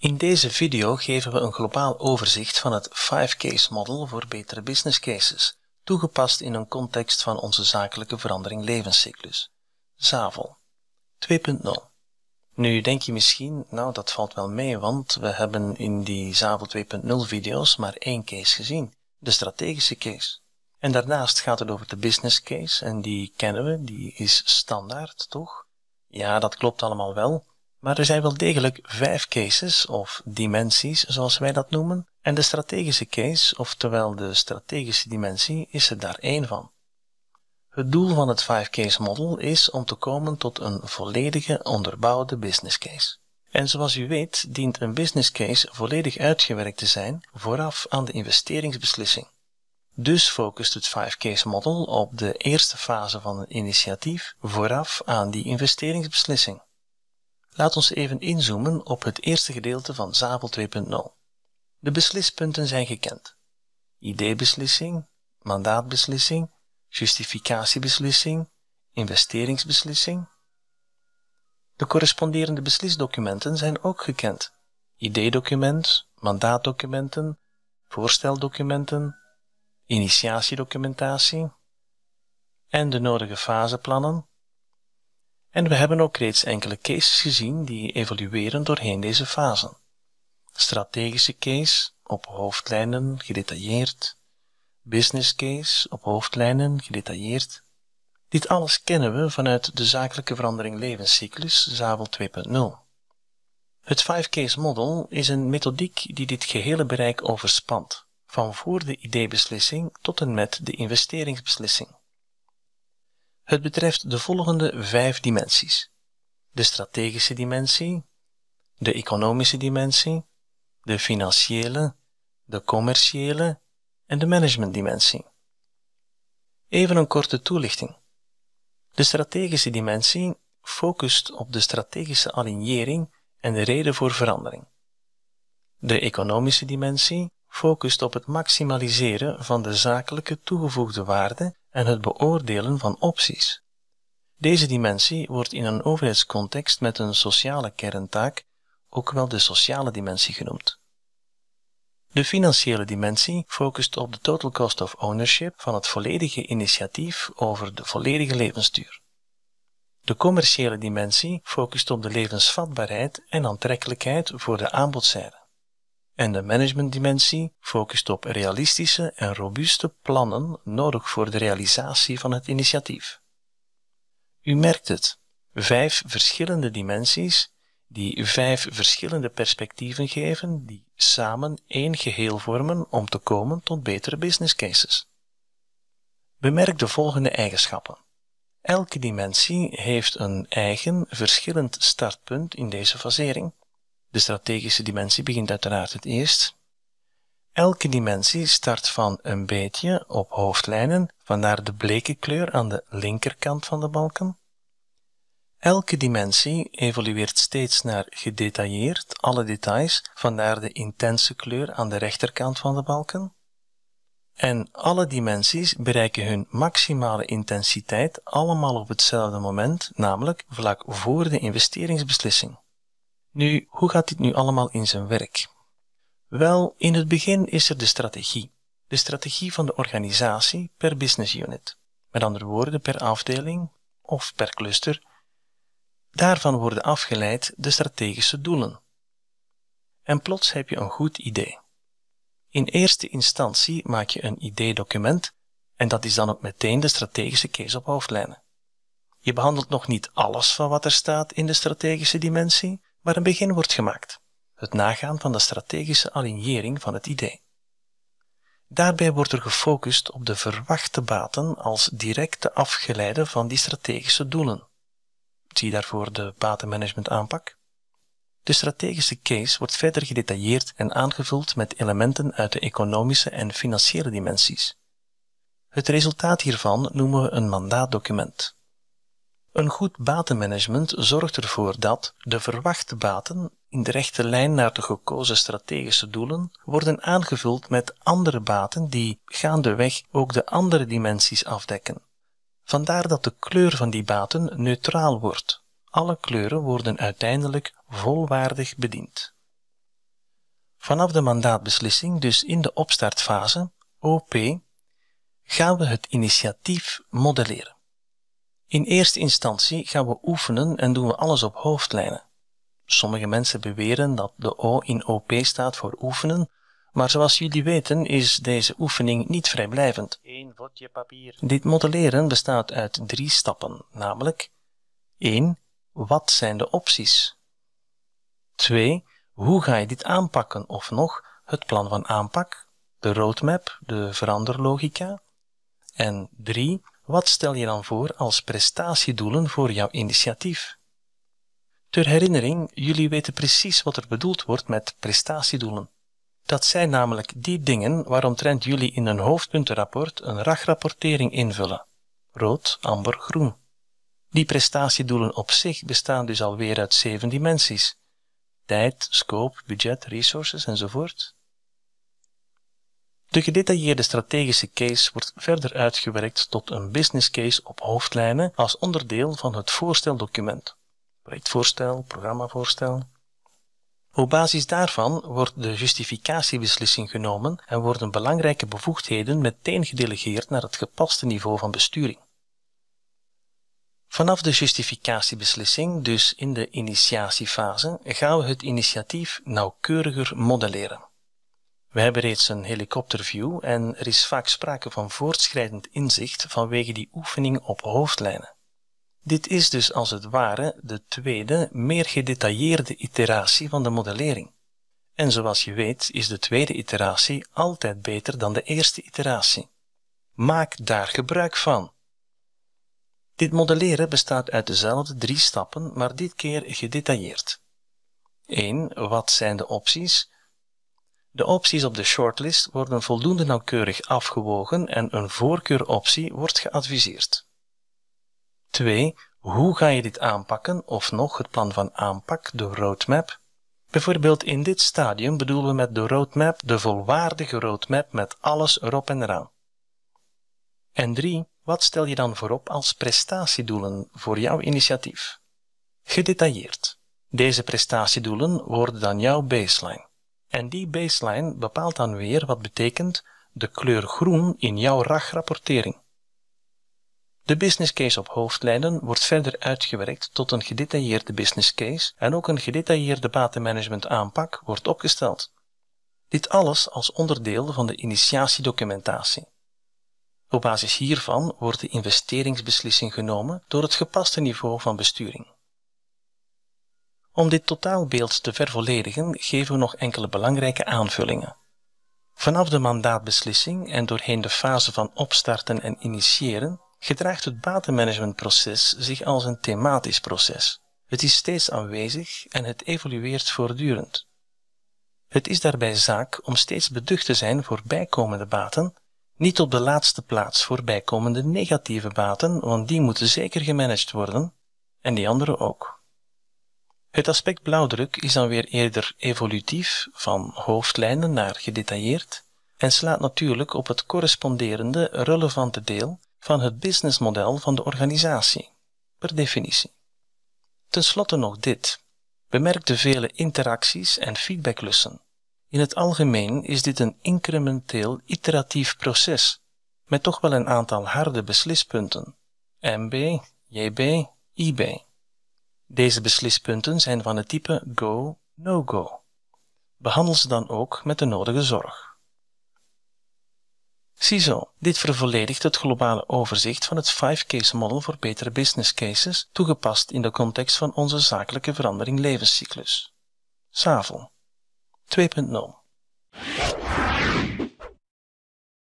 In deze video geven we een globaal overzicht van het 5-case model voor betere business cases, toegepast in een context van onze zakelijke verandering levenscyclus, ZAVEL 2.0. Nu denk je misschien, nou dat valt wel mee, want we hebben in die Zavel 2.0 video's maar één case gezien, de strategische case. En daarnaast gaat het over de business case en die kennen we, die is standaard toch? Ja, dat klopt allemaal wel, maar er zijn wel degelijk vijf cases of dimensies zoals wij dat noemen en de strategische case, oftewel de strategische dimensie, is er daar één van. Het doel van het 5-case model is om te komen tot een volledige onderbouwde business case. En zoals u weet dient een business case volledig uitgewerkt te zijn vooraf aan de investeringsbeslissing. Dus focust het 5-case model op de eerste fase van een initiatief vooraf aan die investeringsbeslissing. Laat ons even inzoomen op het eerste gedeelte van Zabel 2.0. De beslispunten zijn gekend. Ideebeslissing, mandaatbeslissing justificatiebeslissing, investeringsbeslissing. De corresponderende beslisdocumenten zijn ook gekend. ID-document, mandaatdocumenten, voorsteldocumenten, initiatiedocumentatie en de nodige faseplannen. En we hebben ook reeds enkele cases gezien die evolueren doorheen deze fasen. Strategische case, op hoofdlijnen, gedetailleerd business case op hoofdlijnen, gedetailleerd. Dit alles kennen we vanuit de zakelijke verandering levenscyclus, Zabel 2.0. Het 5-case model is een methodiek die dit gehele bereik overspant, van voor de ideebeslissing tot en met de investeringsbeslissing. Het betreft de volgende vijf dimensies. De strategische dimensie, de economische dimensie, de financiële, de commerciële en de managementdimensie. Even een korte toelichting. De strategische dimensie focust op de strategische alignering en de reden voor verandering. De economische dimensie focust op het maximaliseren van de zakelijke toegevoegde waarde en het beoordelen van opties. Deze dimensie wordt in een overheidscontext met een sociale kerntaak ook wel de sociale dimensie genoemd. De financiële dimensie focust op de total cost of ownership van het volledige initiatief over de volledige levensduur. De commerciële dimensie focust op de levensvatbaarheid en aantrekkelijkheid voor de aanbodzijde. En de managementdimensie focust op realistische en robuuste plannen nodig voor de realisatie van het initiatief. U merkt het, vijf verschillende dimensies die vijf verschillende perspectieven geven die samen één geheel vormen om te komen tot betere business cases. Bemerk de volgende eigenschappen. Elke dimensie heeft een eigen, verschillend startpunt in deze fasering. De strategische dimensie begint uiteraard het eerst. Elke dimensie start van een beetje op hoofdlijnen, vandaar de bleke kleur aan de linkerkant van de balken. Elke dimensie evolueert steeds naar gedetailleerd alle details, vandaar de intense kleur aan de rechterkant van de balken. En alle dimensies bereiken hun maximale intensiteit allemaal op hetzelfde moment, namelijk vlak voor de investeringsbeslissing. Nu, hoe gaat dit nu allemaal in zijn werk? Wel, in het begin is er de strategie. De strategie van de organisatie per business unit. Met andere woorden, per afdeling of per cluster Daarvan worden afgeleid de strategische doelen. En plots heb je een goed idee. In eerste instantie maak je een idee-document en dat is dan ook meteen de strategische case op hoofdlijnen. Je behandelt nog niet alles van wat er staat in de strategische dimensie, maar een begin wordt gemaakt. Het nagaan van de strategische alignering van het idee. Daarbij wordt er gefocust op de verwachte baten als directe afgeleide van die strategische doelen zie daarvoor de batenmanagement aanpak. De strategische case wordt verder gedetailleerd en aangevuld met elementen uit de economische en financiële dimensies. Het resultaat hiervan noemen we een mandaatdocument. Een goed batenmanagement zorgt ervoor dat de verwachte baten in de rechte lijn naar de gekozen strategische doelen worden aangevuld met andere baten die gaandeweg ook de andere dimensies afdekken. Vandaar dat de kleur van die baten neutraal wordt. Alle kleuren worden uiteindelijk volwaardig bediend. Vanaf de mandaatbeslissing, dus in de opstartfase, OP, gaan we het initiatief modelleren. In eerste instantie gaan we oefenen en doen we alles op hoofdlijnen. Sommige mensen beweren dat de O in OP staat voor oefenen, maar zoals jullie weten is deze oefening niet vrijblijvend. Dit modelleren bestaat uit drie stappen, namelijk 1. Wat zijn de opties? 2. Hoe ga je dit aanpakken of nog het plan van aanpak, de roadmap, de veranderlogica? En 3. Wat stel je dan voor als prestatiedoelen voor jouw initiatief? Ter herinnering, jullie weten precies wat er bedoeld wordt met prestatiedoelen. Dat zijn namelijk die dingen waarom waaromtrent jullie in een hoofdpuntenrapport een rachrapportering invullen. Rood, amber, groen. Die prestatiedoelen op zich bestaan dus alweer uit zeven dimensies. Tijd, scope, budget, resources enzovoort. De gedetailleerde strategische case wordt verder uitgewerkt tot een business case op hoofdlijnen als onderdeel van het voorsteldocument. Projectvoorstel, programmavoorstel, op basis daarvan wordt de justificatiebeslissing genomen en worden belangrijke bevoegdheden meteen gedelegeerd naar het gepaste niveau van besturing. Vanaf de justificatiebeslissing, dus in de initiatiefase, gaan we het initiatief nauwkeuriger modelleren. We hebben reeds een helikopterview en er is vaak sprake van voortschrijdend inzicht vanwege die oefening op hoofdlijnen. Dit is dus als het ware de tweede, meer gedetailleerde iteratie van de modellering. En zoals je weet is de tweede iteratie altijd beter dan de eerste iteratie. Maak daar gebruik van. Dit modelleren bestaat uit dezelfde drie stappen, maar dit keer gedetailleerd. 1. Wat zijn de opties? De opties op de shortlist worden voldoende nauwkeurig afgewogen en een voorkeuroptie wordt geadviseerd. 2. hoe ga je dit aanpakken of nog het plan van aanpak, de roadmap? Bijvoorbeeld in dit stadium bedoelen we met de roadmap de volwaardige roadmap met alles erop en eraan. En 3. wat stel je dan voorop als prestatiedoelen voor jouw initiatief? Gedetailleerd. Deze prestatiedoelen worden dan jouw baseline. En die baseline bepaalt dan weer wat betekent de kleur groen in jouw rag de business case op hoofdlijnen wordt verder uitgewerkt tot een gedetailleerde business case en ook een gedetailleerde batenmanagement aanpak wordt opgesteld. Dit alles als onderdeel van de initiatiedocumentatie. Op basis hiervan wordt de investeringsbeslissing genomen door het gepaste niveau van besturing. Om dit totaalbeeld te vervolledigen geven we nog enkele belangrijke aanvullingen. Vanaf de mandaatbeslissing en doorheen de fase van opstarten en initiëren gedraagt het batenmanagementproces zich als een thematisch proces. Het is steeds aanwezig en het evolueert voortdurend. Het is daarbij zaak om steeds beducht te zijn voor bijkomende baten, niet op de laatste plaats voor bijkomende negatieve baten, want die moeten zeker gemanaged worden, en die andere ook. Het aspect blauwdruk is dan weer eerder evolutief, van hoofdlijnen naar gedetailleerd, en slaat natuurlijk op het corresponderende relevante deel van het businessmodel van de organisatie, per definitie. Ten slotte nog dit. Bemerk de vele interacties en feedbacklussen. In het algemeen is dit een incrementeel iteratief proces, met toch wel een aantal harde beslispunten. MB, JB, IB. Deze beslispunten zijn van het type go, no go. Behandel ze dan ook met de nodige zorg. Ziezo, dit vervolledigt het globale overzicht van het 5-case model voor betere business cases, toegepast in de context van onze zakelijke verandering levenscyclus. SAVO 2.0